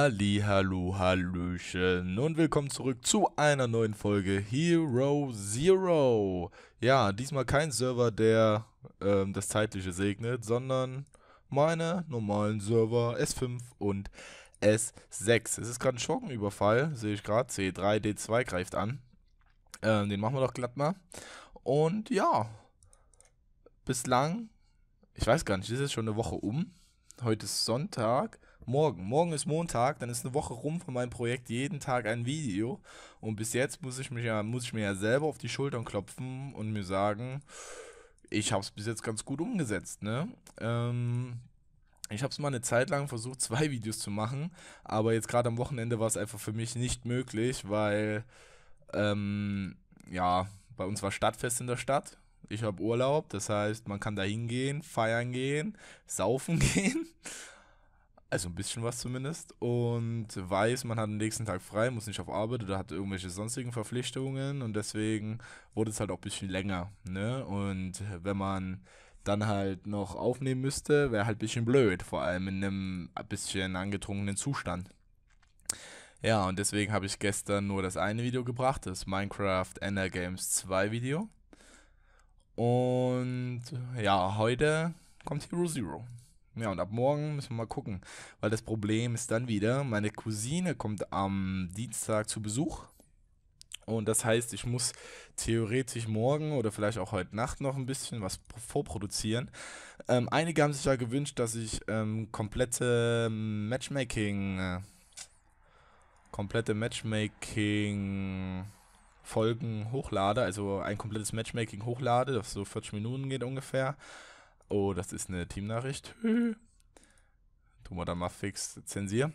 Halli, hallo, hallöchen und willkommen zurück zu einer neuen Folge Hero Zero. Ja, diesmal kein Server, der ähm, das Zeitliche segnet, sondern meine normalen Server S5 und S6. Es ist gerade ein Schockenüberfall, sehe ich gerade. C3, D2 greift an. Ähm, den machen wir doch glatt mal. Und ja, bislang, ich weiß gar nicht, ist es schon eine Woche um. Heute ist Sonntag morgen. Morgen ist Montag, dann ist eine Woche rum von meinem Projekt, jeden Tag ein Video. Und bis jetzt muss ich, mich ja, muss ich mir ja selber auf die Schultern klopfen und mir sagen, ich habe es bis jetzt ganz gut umgesetzt. Ne? Ähm, ich habe es mal eine Zeit lang versucht, zwei Videos zu machen, aber jetzt gerade am Wochenende war es einfach für mich nicht möglich, weil, ähm, ja, bei uns war Stadtfest in der Stadt. Ich habe Urlaub, das heißt, man kann da hingehen, feiern gehen, saufen gehen. Also ein bisschen was zumindest. Und weiß, man hat den nächsten Tag frei, muss nicht auf Arbeit oder hat irgendwelche sonstigen Verpflichtungen. Und deswegen wurde es halt auch ein bisschen länger. Ne? Und wenn man dann halt noch aufnehmen müsste, wäre halt ein bisschen blöd. Vor allem in einem bisschen angetrunkenen Zustand. Ja, und deswegen habe ich gestern nur das eine Video gebracht, das Minecraft Ender Games 2 Video. Und ja, heute kommt Hero Zero. Ja, und ab morgen müssen wir mal gucken, weil das Problem ist dann wieder, meine Cousine kommt am Dienstag zu Besuch. Und das heißt, ich muss theoretisch morgen oder vielleicht auch heute Nacht noch ein bisschen was vorproduzieren. Ähm, einige haben sich ja gewünscht, dass ich ähm, komplette Matchmaking, äh, komplette Matchmaking Folgen hochlade, also ein komplettes Matchmaking hochlade, das so 40 Minuten geht ungefähr. Oh, das ist eine Teamnachricht. Tun wir da mal fix Zensier.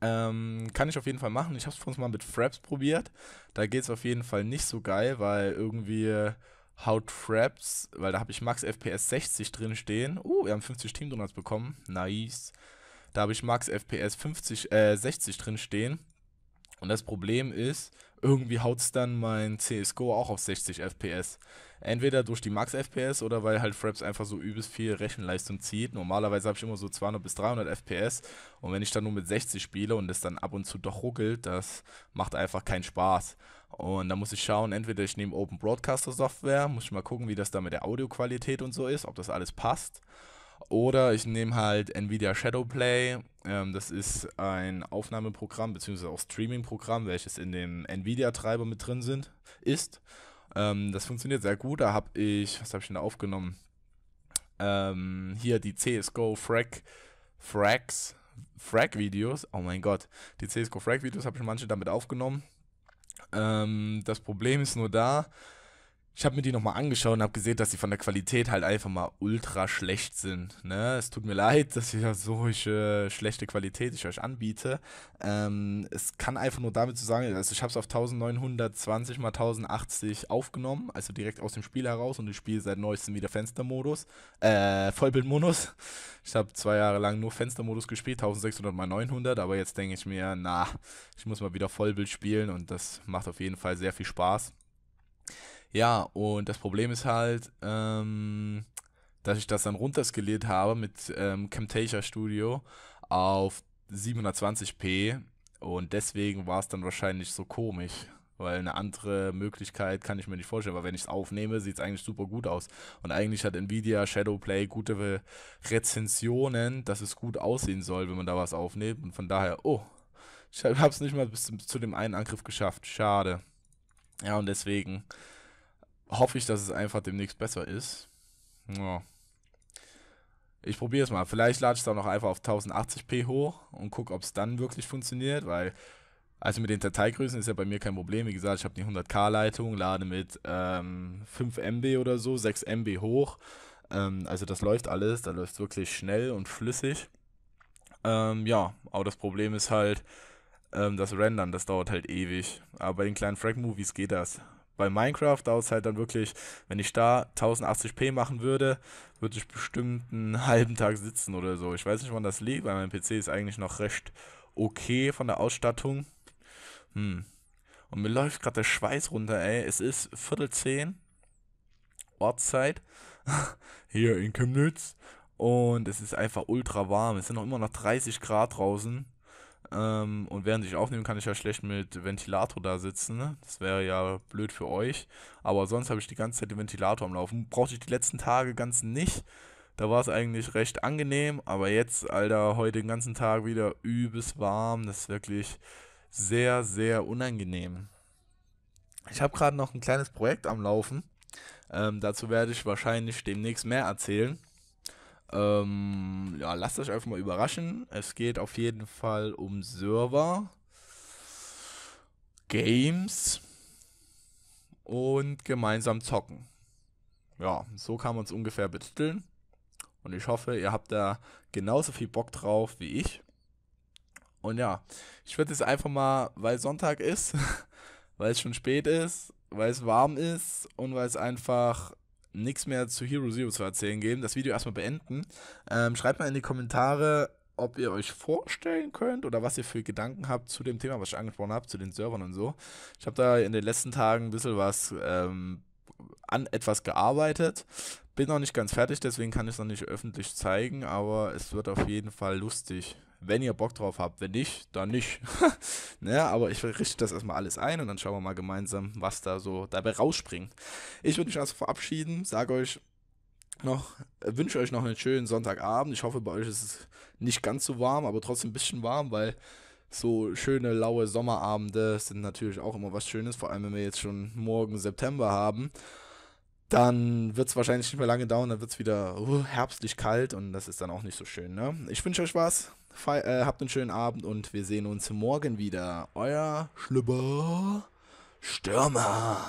Ähm, kann ich auf jeden Fall machen. Ich habe es vorhin mal mit Fraps probiert. Da geht es auf jeden Fall nicht so geil, weil irgendwie haut Fraps, weil da habe ich Max FPS 60 drin stehen. Uh, wir haben 50 Team Donuts bekommen. Nice. Da habe ich Max FPS 50, äh, 60 drin stehen. Und das Problem ist, irgendwie haut es dann mein CSGO auch auf 60 FPS. Entweder durch die Max FPS oder weil halt Fraps einfach so übelst viel Rechenleistung zieht. Normalerweise habe ich immer so 200 bis 300 FPS und wenn ich dann nur mit 60 spiele und es dann ab und zu doch ruckelt, das macht einfach keinen Spaß. Und da muss ich schauen, entweder ich nehme Open Broadcaster Software, muss ich mal gucken, wie das da mit der Audioqualität und so ist, ob das alles passt. Oder ich nehme halt Nvidia Shadowplay ähm, das ist ein Aufnahmeprogramm bzw. auch Streaming-Programm, welches in dem Nvidia-Treiber mit drin sind, ist. Ähm, das funktioniert sehr gut. Da habe ich, was habe ich denn da aufgenommen? Ähm, hier die CSGO Frag, Frags, Frag-Videos. Oh mein Gott, die CSGO Frag-Videos habe ich manche damit aufgenommen. Ähm, das Problem ist nur da, ich habe mir die nochmal angeschaut und habe gesehen, dass sie von der Qualität halt einfach mal ultra schlecht sind. Ne? Es tut mir leid, dass ich ja solche äh, schlechte Qualität ich euch anbiete. Ähm, es kann einfach nur damit zu sagen, also ich habe es auf 1920 x 1080 aufgenommen, also direkt aus dem Spiel heraus und ich spiele seit neuestem wieder Fenstermodus, äh, Vollbildmodus. Ich habe zwei Jahre lang nur Fenstermodus gespielt, 1600 x 900, aber jetzt denke ich mir, na, ich muss mal wieder Vollbild spielen und das macht auf jeden Fall sehr viel Spaß. Ja, und das Problem ist halt, ähm, dass ich das dann runterskaliert habe mit ähm, Camtasia Studio auf 720p und deswegen war es dann wahrscheinlich so komisch. Weil eine andere Möglichkeit kann ich mir nicht vorstellen, weil wenn ich es aufnehme, sieht es eigentlich super gut aus. Und eigentlich hat Nvidia Shadowplay gute Rezensionen, dass es gut aussehen soll, wenn man da was aufnimmt. Und von daher, oh, ich habe es nicht mal bis zu dem einen Angriff geschafft. Schade. Ja, und deswegen hoffe ich, dass es einfach demnächst besser ist. Ja. Ich probiere es mal. Vielleicht lade ich es auch noch einfach auf 1080p hoch und gucke, ob es dann wirklich funktioniert, weil also mit den Dateigrößen ist ja bei mir kein Problem. Wie gesagt, ich habe die 100k-Leitung, lade mit ähm, 5 MB oder so, 6 MB hoch. Ähm, also das läuft alles, da läuft wirklich schnell und flüssig. Ähm, ja, aber das Problem ist halt ähm, das Rendern, das dauert halt ewig. Aber bei den kleinen Frag-Movies geht das bei Minecraft dauert es halt dann wirklich, wenn ich da 1080p machen würde, würde ich bestimmt einen halben Tag sitzen oder so. Ich weiß nicht, wann das liegt, weil mein PC ist eigentlich noch recht okay von der Ausstattung. Hm. Und mir läuft gerade der Schweiß runter, ey. Es ist Viertel zehn Ortszeit hier in Chemnitz und es ist einfach ultra warm. Es sind noch immer noch 30 Grad draußen ähm, und während ich aufnehme, kann ich ja schlecht mit Ventilator da sitzen. Ne? Das wäre ja blöd für euch. Aber sonst habe ich die ganze Zeit den Ventilator am Laufen. Brauchte ich die letzten Tage ganz nicht. Da war es eigentlich recht angenehm. Aber jetzt, Alter, heute den ganzen Tag wieder übelst warm. Das ist wirklich sehr, sehr unangenehm. Ich habe gerade noch ein kleines Projekt am Laufen. Ähm, dazu werde ich wahrscheinlich demnächst mehr erzählen. Ähm, ja, lasst euch einfach mal überraschen. Es geht auf jeden Fall um Server, Games und gemeinsam zocken. Ja, so kann man es ungefähr betiteln. Und ich hoffe, ihr habt da genauso viel Bock drauf wie ich. Und ja, ich würde jetzt einfach mal, weil Sonntag ist, weil es schon spät ist, weil es warm ist und weil es einfach nichts mehr zu Hero Zero zu erzählen geben, das Video erstmal beenden. Ähm, schreibt mal in die Kommentare, ob ihr euch vorstellen könnt oder was ihr für Gedanken habt zu dem Thema, was ich angesprochen habe, zu den Servern und so. Ich habe da in den letzten Tagen ein bisschen was ähm, an etwas gearbeitet. Bin noch nicht ganz fertig, deswegen kann ich es noch nicht öffentlich zeigen, aber es wird auf jeden Fall lustig wenn ihr Bock drauf habt. Wenn nicht, dann nicht. naja, ne, aber ich richte das erstmal alles ein und dann schauen wir mal gemeinsam, was da so dabei rausspringt. Ich würde mich also verabschieden, sage euch noch, wünsche euch noch einen schönen Sonntagabend. Ich hoffe, bei euch ist es nicht ganz so warm, aber trotzdem ein bisschen warm, weil so schöne laue Sommerabende sind natürlich auch immer was Schönes, vor allem wenn wir jetzt schon morgen September haben. Dann wird es wahrscheinlich nicht mehr lange dauern, dann wird es wieder uh, herbstlich kalt und das ist dann auch nicht so schön. Ne? Ich wünsche euch was. Fe äh, habt einen schönen Abend und wir sehen uns morgen wieder. Euer Schlüpper Stürmer.